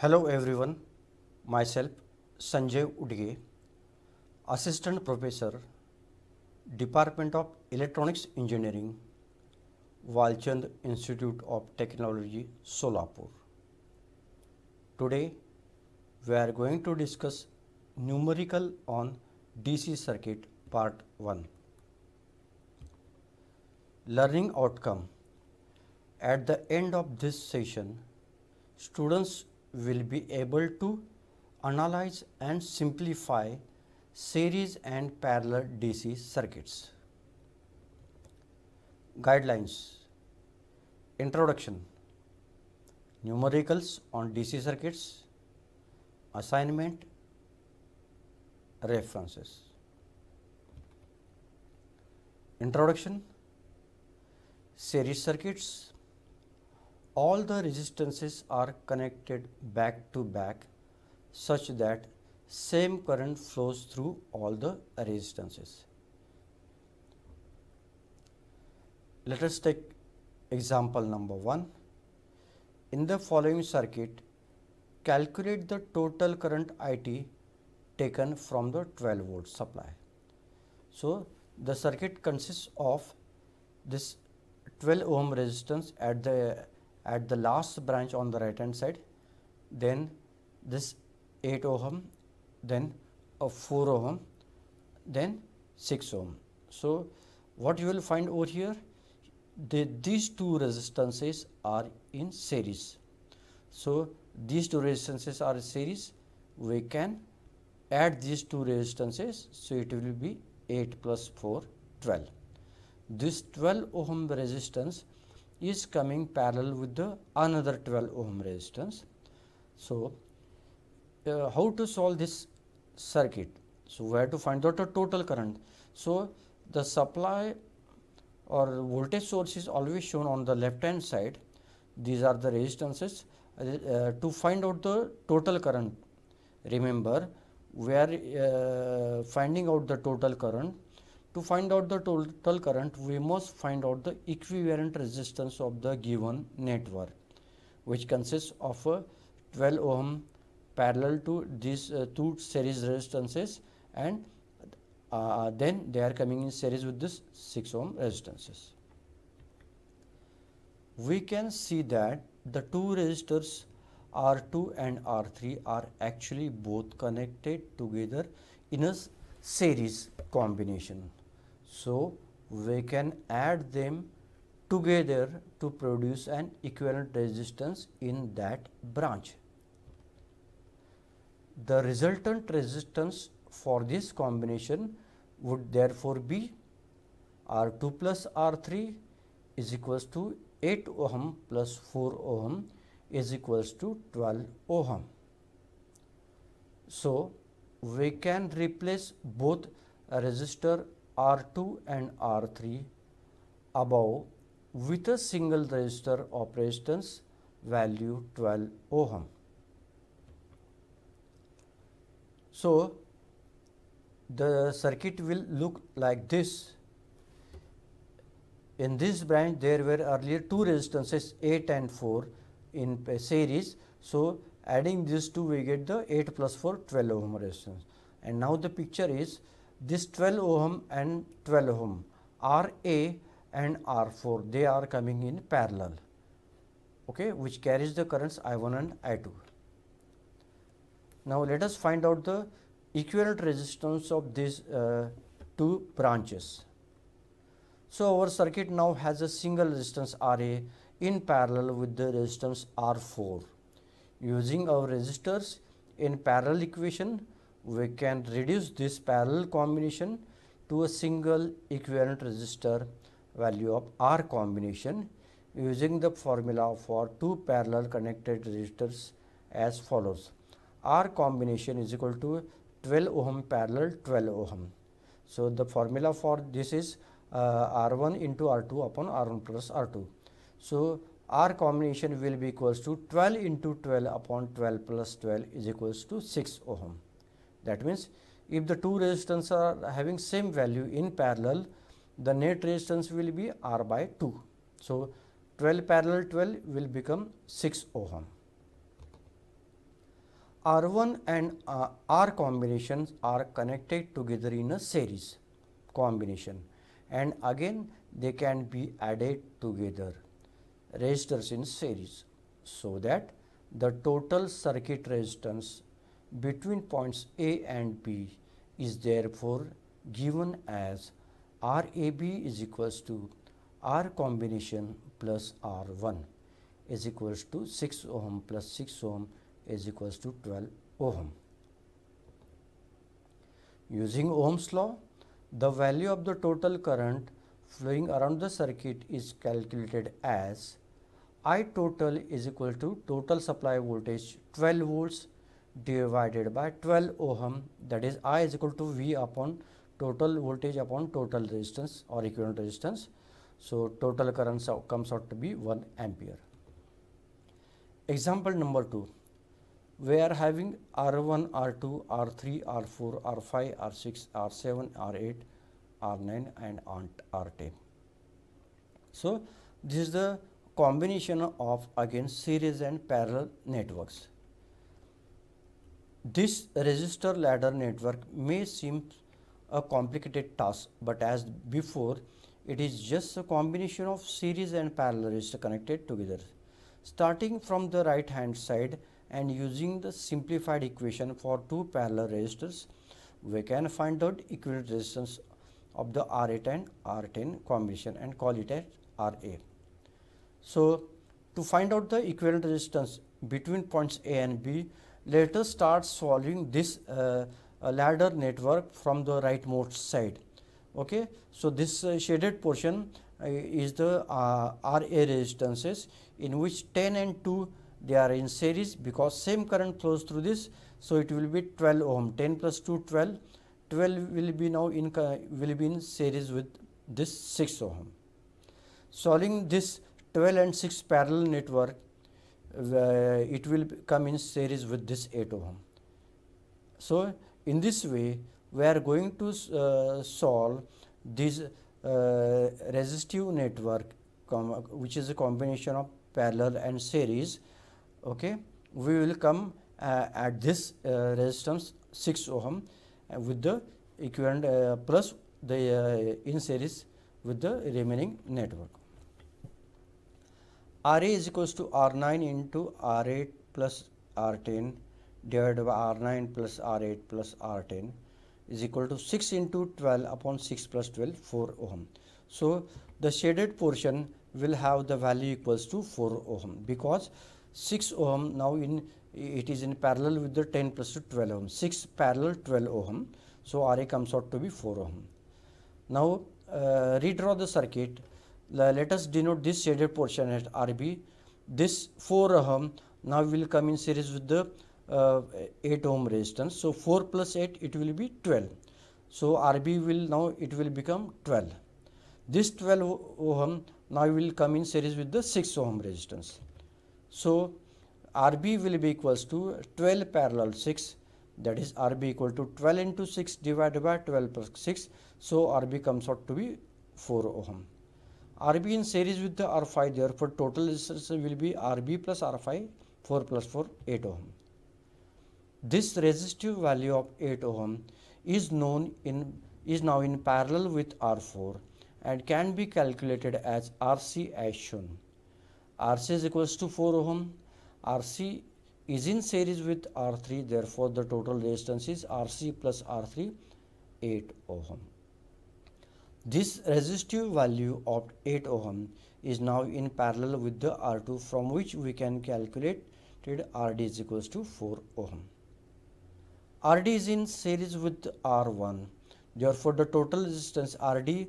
Hello everyone, myself Sanjay Udge, Assistant Professor, Department of Electronics Engineering, Walchand Institute of Technology, Solapur. Today we are going to discuss numerical on DC circuit part 1. Learning outcome. At the end of this session, students will be able to analyze and simplify series and parallel DC circuits. Guidelines Introduction Numericals on DC circuits Assignment References Introduction Series circuits all the resistances are connected back to back such that same current flows through all the resistances. Let us take example number 1. In the following circuit, calculate the total current IT taken from the 12 volt supply. So, the circuit consists of this 12 ohm resistance at the at the last branch on the right hand side then this 8 ohm then a 4 ohm then 6 ohm. So, what you will find over here the, these two resistances are in series. So, these two resistances are in series we can add these two resistances. So, it will be 8 plus 4 12. This 12 ohm resistance is coming parallel with the another 12 ohm resistance. So, uh, how to solve this circuit? So, we have to find out the total current. So, the supply or voltage source is always shown on the left hand side. These are the resistances. Uh, to find out the total current, remember we are uh, finding out the total current to find out the total current, we must find out the equivalent resistance of the given network, which consists of a 12 ohm parallel to these uh, two series resistances and uh, then they are coming in series with this 6 ohm resistances. We can see that the two resistors R2 and R3 are actually both connected together in a series combination. So, we can add them together to produce an equivalent resistance in that branch. The resultant resistance for this combination would therefore be R 2 plus R 3 is equals to 8 ohm plus 4 ohm is equals to 12 ohm. So, we can replace both resistor R2 and R3 above with a single resistor of resistance value 12 ohm. So, the circuit will look like this. In this branch there were earlier two resistances 8 and 4 in series. So, adding these two we get the 8 plus 4 12 ohm resistance and now the picture is this 12 ohm and 12 ohm RA and R4 they are coming in parallel okay which carries the currents I1 and I2. Now let us find out the equivalent resistance of these uh, two branches. So our circuit now has a single resistance RA in parallel with the resistance R4. Using our resistors in parallel equation we can reduce this parallel combination to a single equivalent resistor value of R combination using the formula for two parallel connected resistors as follows. R combination is equal to 12 ohm parallel 12 ohm. So, the formula for this is uh, R1 into R2 upon R1 plus R2. So, R combination will be equals to 12 into 12 upon 12 plus 12 is equals to 6 ohm. That means if the two resistance are having same value in parallel, the net resistance will be R by 2. So, 12 parallel 12 will become 6 ohm. R1 and uh, R combinations are connected together in a series combination and again they can be added together resistors in series so that the total circuit resistance between points A and B is therefore given as RAB is equals to R combination plus R1 is equals to 6 ohm plus 6 ohm is equals to 12 ohm. Using Ohm's law, the value of the total current flowing around the circuit is calculated as I total is equal to total supply voltage 12 volts divided by 12 ohm that is I is equal to V upon total voltage upon total resistance or equivalent resistance. So, total current comes out to be 1 ampere. Example number 2 we are having R1, R2, R3, R4, R5, R6, R7, R8, R9 and R10. So, this is the combination of again series and parallel networks. This resistor ladder network may seem a complicated task, but as before, it is just a combination of series and parallel resistors connected together. Starting from the right hand side and using the simplified equation for two parallel resistors, we can find out equivalent resistance of the R8 and R10 combination and call it as RA. So, to find out the equivalent resistance between points A and B, let us start solving this uh, ladder network from the rightmost side. Okay. So, this uh, shaded portion uh, is the uh, RA resistances in which 10 and 2 they are in series because same current flows through this. So, it will be 12 ohm 10 plus 2 12 12 will be now in uh, will be in series with this 6 ohm. Solving this 12 and 6 parallel network it will come in series with this 8 ohm. So, in this way we are going to uh, solve this uh, resistive network which is a combination of parallel and series okay we will come uh, at this uh, resistance 6 ohm uh, with the equivalent uh, plus the in series with the remaining network Ra is equals to R9 into R8 plus R10 divided by R9 plus R8 plus R10 is equal to 6 into 12 upon 6 plus 12 4 ohm. So the shaded portion will have the value equals to 4 ohm because 6 ohm now in it is in parallel with the 10 plus 12 ohm 6 parallel 12 ohm. So RA comes out to be 4 ohm. Now uh, redraw the circuit let us denote this shaded portion as RB. This 4 ohm now will come in series with the uh, 8 ohm resistance. So, 4 plus 8 it will be 12. So, RB will now it will become 12. This 12 ohm now will come in series with the 6 ohm resistance. So, RB will be equals to 12 parallel 6 that is RB equal to 12 into 6 divided by 12 plus 6. So, RB comes out to be 4 ohm. RB in series with the R5 therefore total resistance will be RB plus R5 4 plus 4 8 ohm. This resistive value of 8 ohm is known in is now in parallel with R4 and can be calculated as RC as shown. RC is equals to 4 ohm. RC is in series with R3 therefore the total resistance is RC plus R3 8 ohm. This resistive value of 8 ohm is now in parallel with the R2 from which we can calculate that RD is equals to 4 ohm. RD is in series with R1 therefore the total resistance RD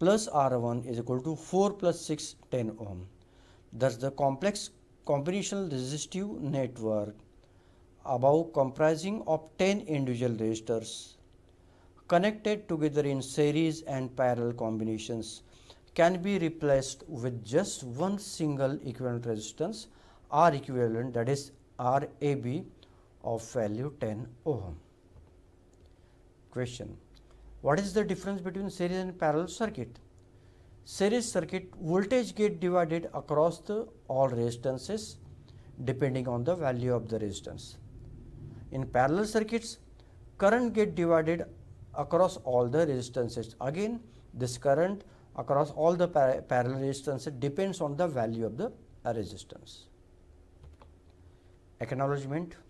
plus R1 is equal to 4 plus 6 10 ohm. Thus the complex combinational resistive network above comprising of 10 individual resistors connected together in series and parallel combinations can be replaced with just one single equivalent resistance R equivalent that is RAB of value 10 ohm. Question What is the difference between series and parallel circuit? Series circuit voltage get divided across the all resistances depending on the value of the resistance. In parallel circuits, current get divided across all the resistances. Again, this current across all the par parallel resistances depends on the value of the resistance. Acknowledgement